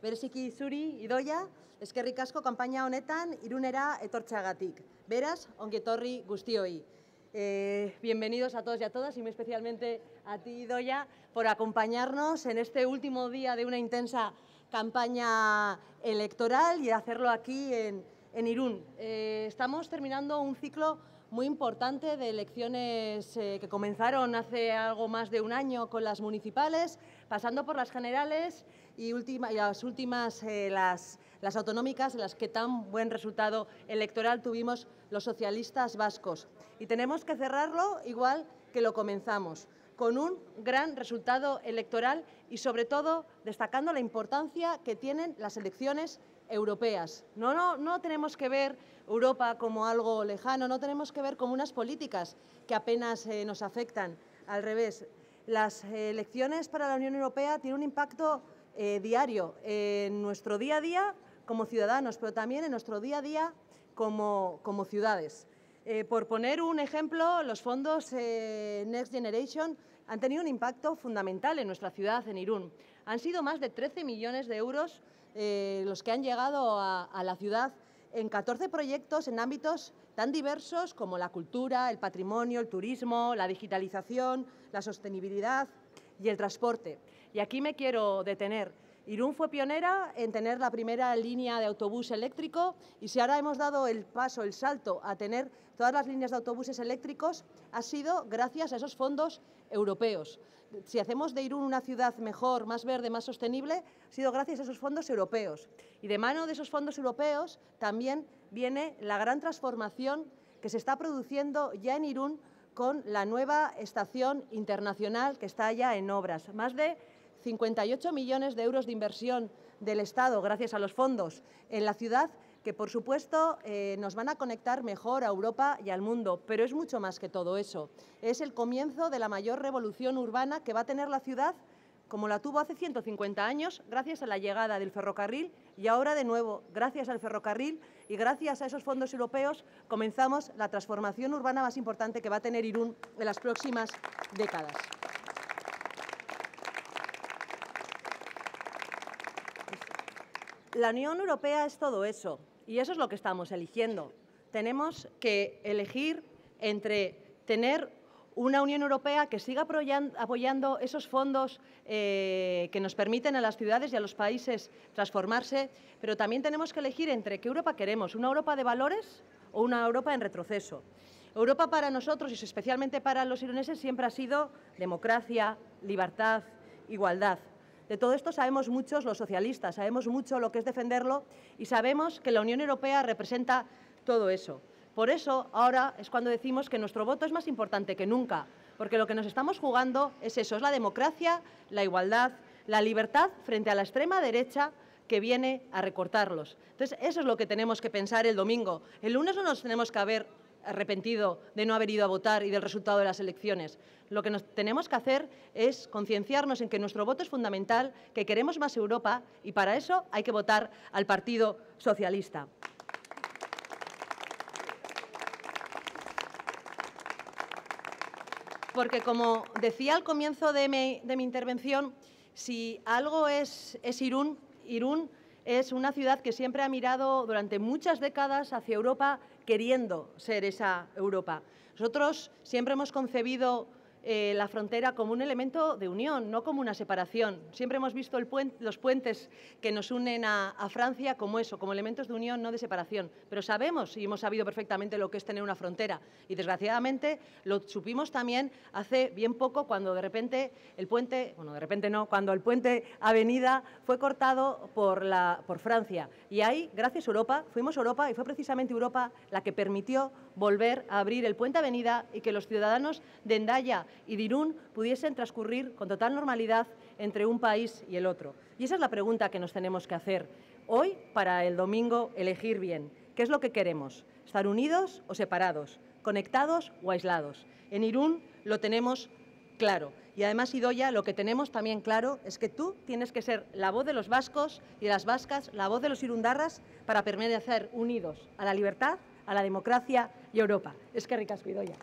bereziki zuri, idoia, eskerrik asko kanpaina honetan irunera etortzeagatik. Beraz, etorri guztioi. Eh, bienvenidos a todos y a todas y muy especialmente a ti, Idoia, por acompañarnos en este último día de una intensa campaña electoral y hacerlo aquí en, Irún. Eh, estamos terminando un ciclo muy importante de elecciones eh, que comenzaron hace algo más de un año con las municipales, pasando por las generales y, última, y las últimas, eh, las, autonómicas, en las que tan buen resultado electoral tuvimos los socialistas vascos. Y tenemos que cerrarlo igual que lo comenzamos, con un gran resultado electoral y sobre todo destacando la importancia que tienen las elecciones europeas. No, no, no tenemos que ver Europa como algo lejano, no tenemos que ver como unas políticas que apenas eh, nos afectan. Al revés, las elecciones para la Unión Europea tienen un impacto eh, diario, en nuestro día a día como ciudadanos, pero también en nuestro día a día como, ciudades. Eh, por poner un ejemplo, los fondos eh, Next Generation han tenido un impacto fundamental en nuestra ciudad, en Irún. Han sido más de 13 millones de euros los que han llegado a, a, la ciudad en 14 proyectos en ámbitos tan diversos como la cultura, el patrimonio, el turismo, la digitalización, la sostenibilidad y el transporte. Y aquí me quiero detener. Irún fue pionera en tener la primera línea de autobús eléctrico y si ahora hemos dado el paso, el salto a tener todas las líneas de autobuses eléctricos, ha sido gracias a esos fondos europeos. Si hacemos de Irún una ciudad mejor, más verde, más sostenible, ha sido gracias a esos fondos europeos. Y de mano de esos fondos europeos también viene la gran transformación que se está produciendo ya en Irún con la nueva estación internacional que está ya en obras. Más de 58 millones de euros de inversión del Estado, gracias a los fondos, en la ciudad, que por supuesto eh, nos van a conectar mejor a Europa y al mundo, pero es mucho más que todo eso. Es el comienzo de la mayor revolución urbana que va a tener la ciudad como la tuvo hace 150 años, gracias a la llegada del ferrocarril y ahora de nuevo, gracias al ferrocarril y gracias a esos fondos europeos, comenzamos la transformación urbana más importante que va a tener Irún en las próximas décadas. la Unión Europea es todo eso y eso es lo que estamos eligiendo. Tenemos que elegir entre tener una Unión Europea que siga apoyando esos fondos eh, que nos permiten a las ciudades y a los países transformarse, pero también tenemos que elegir entre qué Europa queremos, una Europa de valores o una Europa en retroceso. Europa para nosotros y especialmente para los ironeses siempre ha sido democracia, libertad, igualdad. De todo esto sabemos muchos los socialistas, sabemos mucho lo que es defenderlo y sabemos que la Unión Europea representa todo eso. Por eso ahora es cuando decimos que nuestro voto es más importante que nunca, porque lo que nos estamos jugando es eso, es la democracia, la igualdad, la libertad frente a la extrema derecha que viene a recortarlos. Entonces, eso es lo que tenemos que pensar el domingo. El lunes no nos tenemos que haber arrepentido de no haber ido a votar y del resultado de las elecciones. Lo que nos tenemos que hacer es concienciarnos en que nuestro voto es fundamental, que queremos más Europa y para eso hay que votar al Partido Socialista. Porque como decía al comienzo de mi, intervención, si algo es, es Irún, Irún es una ciudad que siempre ha mirado durante muchas décadas hacia Europa queriendo ser esa Europa. Nosotros siempre hemos concebido eh, la frontera como un elemento de unión, no como una separación. Siempre hemos visto los puentes que nos unen a, Francia como eso, como elementos de unión, no de separación. Pero sabemos y hemos sabido perfectamente lo que es tener una frontera. Y desgraciadamente lo supimos también hace bien poco cuando de repente el puente, bueno, de repente no, cuando el puente Avenida fue cortado por, la, por Francia. Y ahí, gracias a Europa, fuimos a Europa y fue precisamente Europa la que permitió volver a abrir el puente Avenida y que los ciudadanos de Endaya y de Irún pudiesen transcurrir con total normalidad entre un país y el otro. Y esa es la pregunta que nos tenemos que hacer hoy para el domingo elegir bien. ¿Qué es lo que queremos? ¿Estar unidos o separados? ¿Conectados o aislados? En Irún lo tenemos claro. Y además, Idoya, lo que tenemos también claro es que tú tienes que ser la voz de los vascos y de las vascas, la voz de los irundarras para permanecer unidos a la libertad a la democracia y Europa. Es que ricasco, Idoia.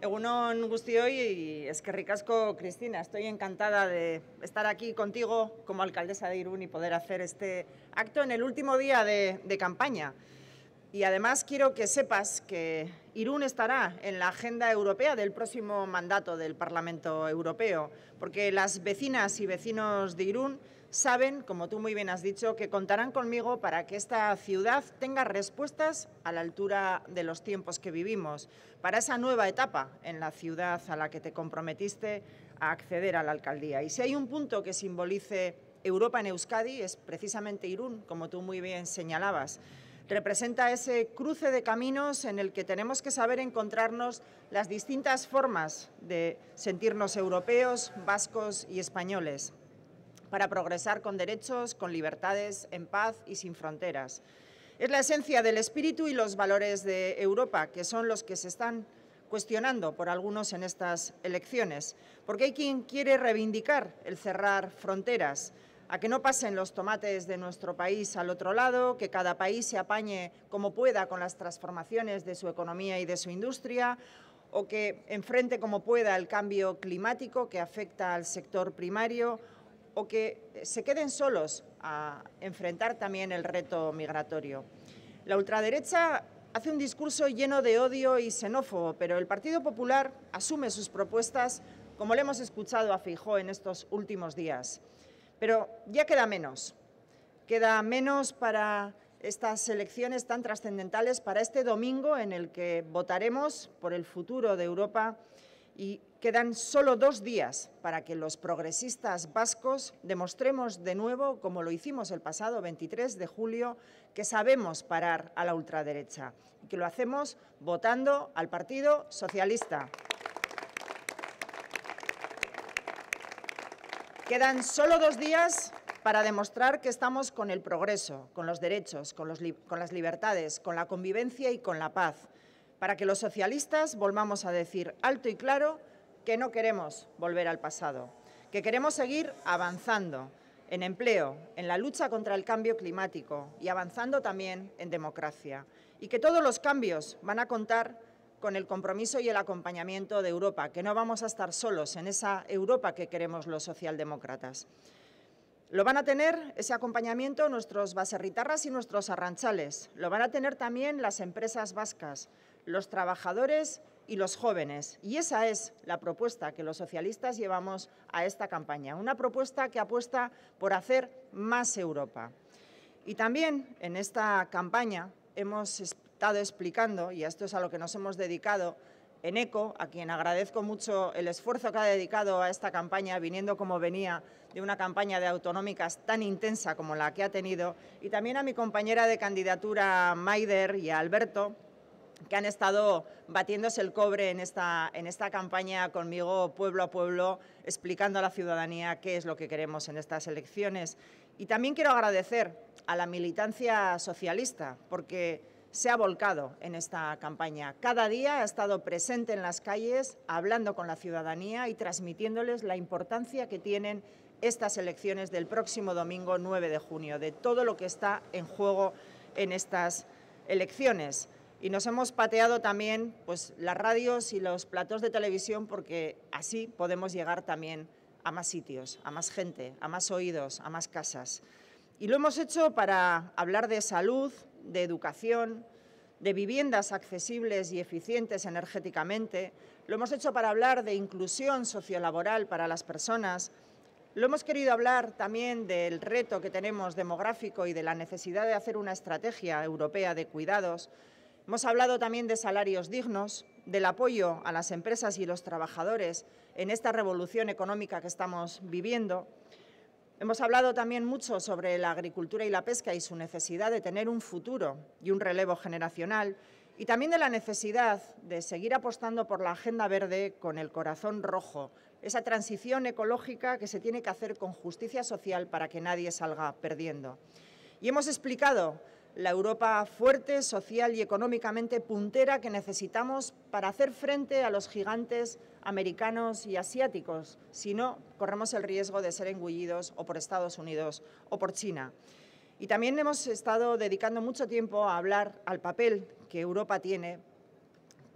Egunon y es que ricasco, Cristina. Estoy encantada de estar aquí contigo como alcaldesa de Irún y poder hacer este acto en el último día de campaña. Y además quiero que sepas que Irún estará en la agenda europea del próximo mandato del Parlamento Europeo, porque las vecinas y vecinos de Irún saben, como tú muy bien has dicho, que contarán conmigo para que esta ciudad tenga respuestas a la altura de los tiempos que vivimos, para esa nueva etapa en la ciudad a la que te comprometiste a acceder a la alcaldía. Y si hay un punto que simbolice Europa en Euskadi es precisamente Irún, como tú muy bien señalabas representa ese cruce de caminos en el que tenemos que saber encontrarnos las distintas formas de sentirnos europeos, vascos y españoles, para progresar con derechos, con libertades, en paz y sin fronteras. Es la esencia del espíritu y los valores de Europa, que son los que se están cuestionando por algunos en estas elecciones, porque hay quien quiere reivindicar el cerrar fronteras, a que no pasen los tomates de nuestro país al otro lado, que cada país se apañe como pueda con las transformaciones de su economía y de su industria, o que enfrente como pueda el cambio climático que afecta al sector primario, o que se queden solos a enfrentar también el reto migratorio. La ultraderecha hace un discurso lleno de odio y xenófobo, pero el Partido Popular asume sus propuestas como le hemos escuchado a Fijó en estos últimos días. Pero ya queda menos, queda menos para estas elecciones tan trascendentales, para este domingo en el que votaremos por el futuro de Europa y quedan solo dos días para que los progresistas vascos demostremos de nuevo, como lo hicimos el pasado 23 de julio, que sabemos parar a la ultraderecha y que lo hacemos votando al Partido Socialista. Quedan solo dos días para demostrar que estamos con el progreso, con los derechos, con, las libertades, con la convivencia y con la paz, para que los socialistas volvamos a decir alto y claro que no queremos volver al pasado, que queremos seguir avanzando en empleo, en la lucha contra el cambio climático y avanzando también en democracia, y que todos los cambios van a contar con el compromiso y el acompañamiento de Europa, que no vamos a estar solos en esa Europa que queremos los socialdemócratas. Lo van a tener ese acompañamiento nuestros baserritarras y nuestros arranchales. Lo van a tener también las empresas vascas, los trabajadores y los jóvenes. Y esa es la propuesta que los socialistas llevamos a esta campaña. Una propuesta que apuesta por hacer más Europa. Y también en esta campaña hemos estado explicando, y esto es a lo que nos hemos dedicado en ECO, a quien agradezco mucho el esfuerzo que ha dedicado a esta campaña, viniendo como venía de una campaña de autonómicas tan intensa como la que ha tenido, y también a mi compañera de candidatura Maider y a Alberto, que han estado batiéndose el cobre en esta, en esta campaña conmigo pueblo a pueblo, explicando a la ciudadanía qué es lo que queremos en estas elecciones. Y también quiero agradecer a la militancia socialista, porque se ha volcado en esta campaña. Cada día ha estado presente en las calles, hablando con la ciudadanía y transmitiéndoles la importancia que tienen estas elecciones del próximo domingo 9 de junio, de todo lo que está en juego en estas elecciones. Y nos hemos pateado también pues, las radios y los platos de televisión porque así podemos llegar también a más sitios, a más gente, a más oídos, a más casas. Y lo hemos hecho para hablar de salud, de educación, de viviendas accesibles y eficientes energéticamente, lo hemos hecho para hablar de inclusión sociolaboral para las personas, lo hemos querido hablar también del reto que tenemos demográfico y de la necesidad de hacer una estrategia europea de cuidados, hemos hablado también de salarios dignos, del apoyo a las empresas y los trabajadores en esta revolución económica que estamos viviendo, Hemos hablado también mucho sobre la agricultura y la pesca y su necesidad de tener un futuro y un relevo generacional y también de la necesidad de seguir apostando por la agenda verde con el corazón rojo, esa transición ecológica que se tiene que hacer con justicia social para que nadie salga perdiendo. Y hemos explicado la Europa fuerte, social y económicamente puntera que necesitamos para hacer frente a los gigantes americanos y asiáticos. Si no, corremos el riesgo de ser engullidos o por Estados Unidos o por China. Y también hemos estado dedicando mucho tiempo a hablar al papel que Europa tiene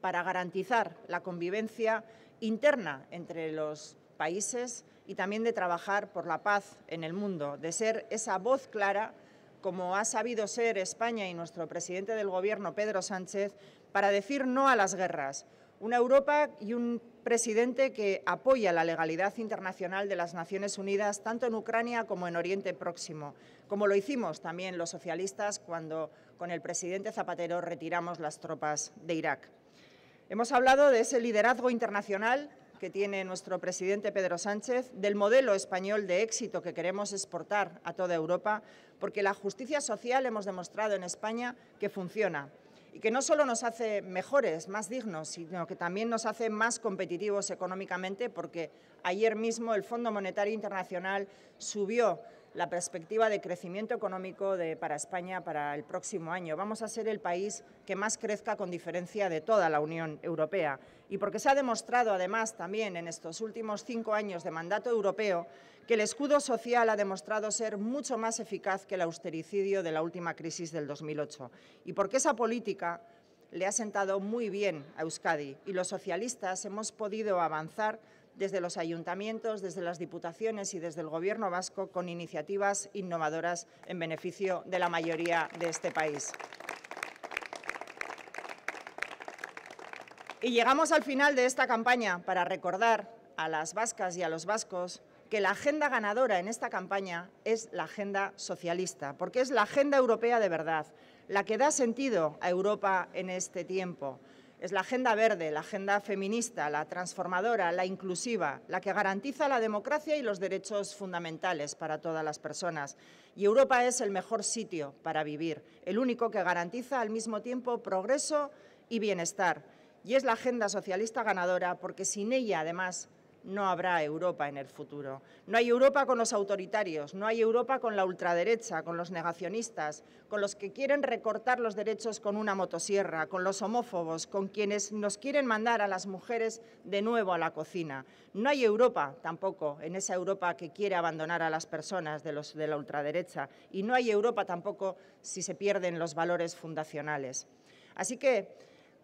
para garantizar la convivencia interna entre los países y también de trabajar por la paz en el mundo, de ser esa voz clara como ha sabido ser España y nuestro presidente del Gobierno, Pedro Sánchez, para decir no a las guerras. Una Europa y un presidente que apoya la legalidad internacional de las Naciones Unidas, tanto en Ucrania como en Oriente Próximo, como lo hicimos también los socialistas cuando con el presidente Zapatero retiramos las tropas de Irak. Hemos hablado de ese liderazgo internacional que tiene nuestro presidente Pedro Sánchez, del modelo español de éxito que queremos exportar a toda Europa, porque la justicia social hemos demostrado en España que funciona y que no solo nos hace mejores, más dignos, sino que también nos hace más competitivos económicamente, porque ayer mismo el Fondo Monetario Internacional subió la perspectiva de crecimiento económico para España para el próximo año. Vamos a ser el país que más crezca con diferencia de toda la Unión Europea y porque se ha demostrado además también en estos últimos cinco años de mandato europeo que el escudo social ha demostrado ser mucho más eficaz que el austericidio de la última crisis del 2008 y porque esa política le ha sentado muy bien a Euskadi y los socialistas hemos podido avanzar desde los ayuntamientos, desde las diputaciones y desde el Gobierno vasco con iniciativas innovadoras en beneficio de la mayoría de este país. Y llegamos al final de esta campaña para recordar a las vascas y a los vascos que la agenda ganadora en esta campaña es la agenda socialista, porque es la agenda europea de verdad, la que da sentido a Europa en este tiempo. Es la agenda verde, la agenda feminista, la transformadora, la inclusiva, la que garantiza la democracia y los derechos fundamentales para todas las personas. Y Europa es el mejor sitio para vivir, el único que garantiza al mismo tiempo progreso y bienestar y es la agenda socialista ganadora porque sin ella, además, no habrá Europa en el futuro. No hay Europa con los autoritarios, no hay Europa con la ultraderecha, con los negacionistas, con los que quieren recortar los derechos con una motosierra, con los homófobos, con quienes nos quieren mandar a las mujeres de nuevo a la cocina. No hay Europa tampoco en esa Europa que quiere abandonar a las personas de, la ultraderecha y no hay Europa tampoco si se pierden los valores fundacionales. Así que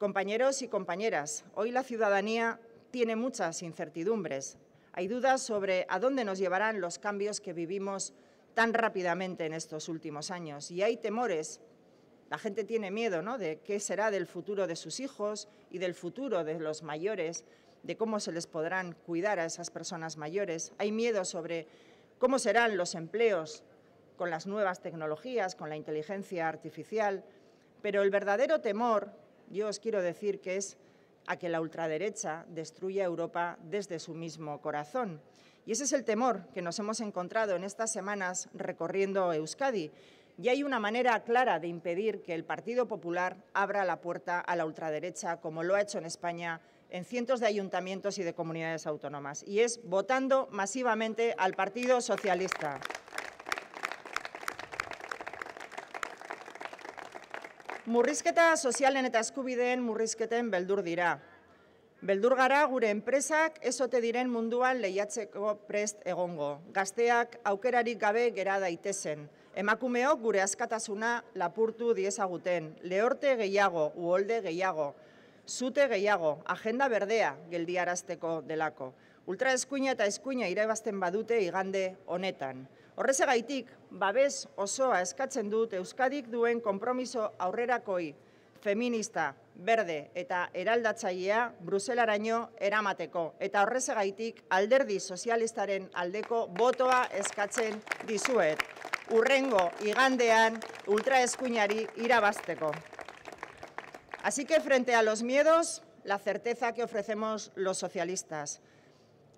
Compañeros y compañeras, hoy la ciudadanía tiene muchas incertidumbres. Hay dudas sobre a dónde nos llevarán los cambios que vivimos tan rápidamente en estos últimos años y hay temores. La gente tiene miedo ¿no? de qué será del futuro de sus hijos y del futuro de los mayores, de cómo se les podrán cuidar a esas personas mayores. Hay miedo sobre cómo serán los empleos con las nuevas tecnologías, con la inteligencia artificial, pero el verdadero temor yo os quiero decir que es a que la ultraderecha destruya Europa desde su mismo corazón. Y ese es el temor que nos hemos encontrado en estas semanas recorriendo Euskadi. Y hay una manera clara de impedir que el Partido Popular abra la puerta a la ultraderecha, como lo ha hecho en España en cientos de ayuntamientos y de comunidades autónomas, y es votando masivamente al Partido Socialista. Murrizketa sozialen eta eskubideen murrizketen beldur dira. Beldur gara gure enpresak ezote diren munduan lehiatzeko prest egongo. Gazteak aukerarik gabe gera daitezen. Emakumeok gure askatasuna lapurtu diezaguten. Leorte gehiago, uolde gehiago, zute gehiago, agenda berdea geldiarazteko delako. Ultraeskuina eta eskuina irebazten badute igande honetan. Horrezegaitik, babes osoa eskatzen dut Euskadik duen kompromiso aurrerakoi feminista, berde eta eraldatzailea Bruselaraino eramateko eta horrezegaitik Alderdi Sozialistaren aldeko botoa eskatzen dizuet urrengo igandean ultraeskuinari irabazteko. Así que frente a los miedos, la certeza que ofrecemos los socialistas.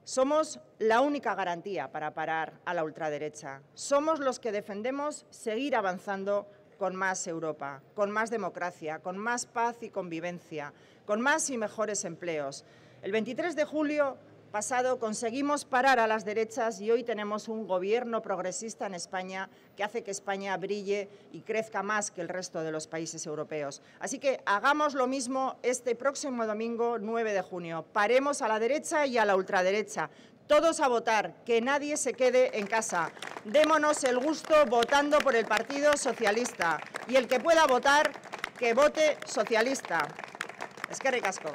Somos la única garantía para parar a la ultraderecha. Somos los que defendemos seguir avanzando con más Europa, con más democracia, con más paz y convivencia, con más y mejores empleos. El 23 de julio pasado conseguimos parar a las derechas y hoy tenemos un gobierno progresista en España que hace que España brille y crezca más que el resto de los países europeos. Así que hagamos lo mismo este próximo domingo 9 de junio. Paremos a la derecha y a la ultraderecha. Todos a votar, que nadie se quede en casa. Démonos el gusto votando por el Partido Socialista. Y el que pueda votar, que vote socialista. Es que recasco.